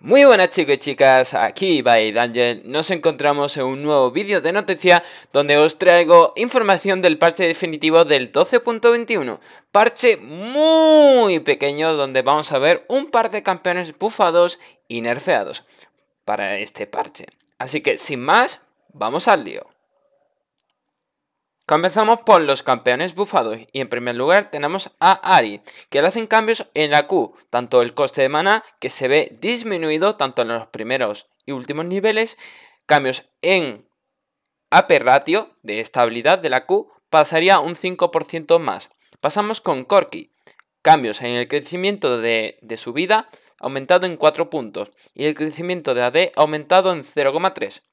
Muy buenas chicos y chicas, aquí by Dungeon. nos encontramos en un nuevo vídeo de noticia donde os traigo información del parche definitivo del 12.21, parche muy pequeño donde vamos a ver un par de campeones bufados y nerfeados para este parche. Así que sin más, vamos al lío. Comenzamos por los campeones bufados y en primer lugar tenemos a Ari, que le hacen cambios en la Q, tanto el coste de mana que se ve disminuido tanto en los primeros y últimos niveles, cambios en AP ratio de estabilidad de la Q pasaría un 5% más. Pasamos con Corki, cambios en el crecimiento de, de su vida aumentado en 4 puntos y el crecimiento de AD aumentado en 0,3.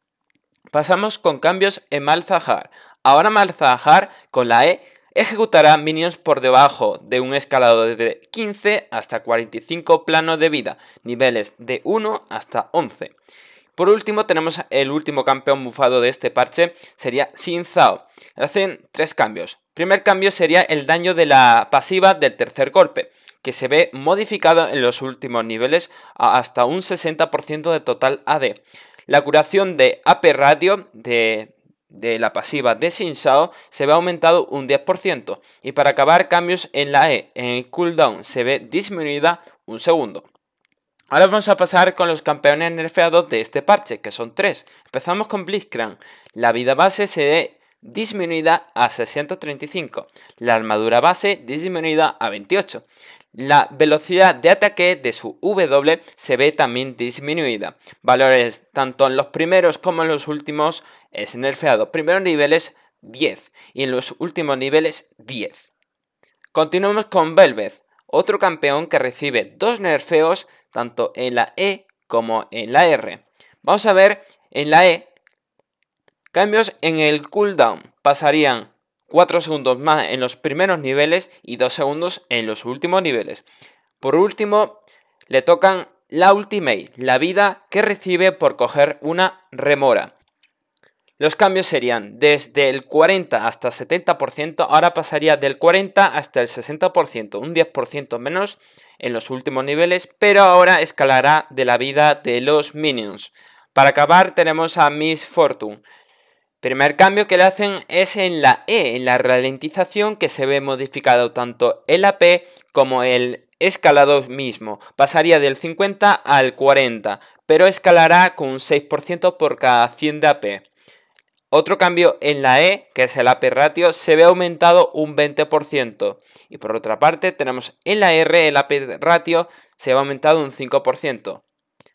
Pasamos con cambios en Malzahar, Ahora Malzahar con la E ejecutará minions por debajo de un escalado de 15 hasta 45 planos de vida, niveles de 1 hasta 11. Por último tenemos el último campeón bufado de este parche, sería Xin Zhao. Hacen tres cambios. Primer cambio sería el daño de la pasiva del tercer golpe, que se ve modificado en los últimos niveles hasta un 60% de total AD. La curación de AP Radio de de la pasiva de se ve aumentado un 10% y para acabar cambios en la E en el cooldown se ve disminuida un segundo. Ahora vamos a pasar con los campeones nerfeados de este parche, que son 3. Empezamos con Blitzcrank. La vida base se ve disminuida a 635, la armadura base disminuida a 28, la velocidad de ataque de su W se ve también disminuida. Valores tanto en los primeros como en los últimos es nerfeado. Primeros niveles 10 y en los últimos niveles 10. Continuamos con Velvet, otro campeón que recibe dos nerfeos tanto en la E como en la R. Vamos a ver en la E cambios en el cooldown. Pasarían 4 segundos más en los primeros niveles y 2 segundos en los últimos niveles. Por último, le tocan la ultimate, la vida que recibe por coger una remora. Los cambios serían desde el 40 hasta el 70%, ahora pasaría del 40 hasta el 60%, un 10% menos en los últimos niveles, pero ahora escalará de la vida de los minions. Para acabar tenemos a Miss Fortune. Primer cambio que le hacen es en la E, en la ralentización que se ve modificado tanto el AP como el escalador mismo. Pasaría del 50 al 40, pero escalará con un 6% por cada 100 de AP. Otro cambio en la E, que es el AP ratio, se ve aumentado un 20%. Y por otra parte, tenemos en la R, el AP ratio se ve aumentado un 5%.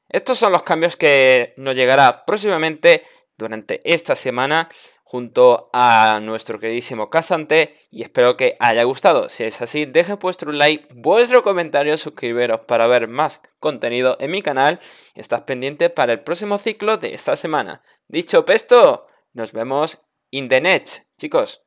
Estos son los cambios que nos llegará próximamente durante esta semana junto a nuestro queridísimo Casante y espero que haya gustado. Si es así, deje vuestro like, vuestro comentario, suscribiros para ver más contenido en mi canal. Estás pendiente para el próximo ciclo de esta semana. Dicho esto, nos vemos in the next, chicos.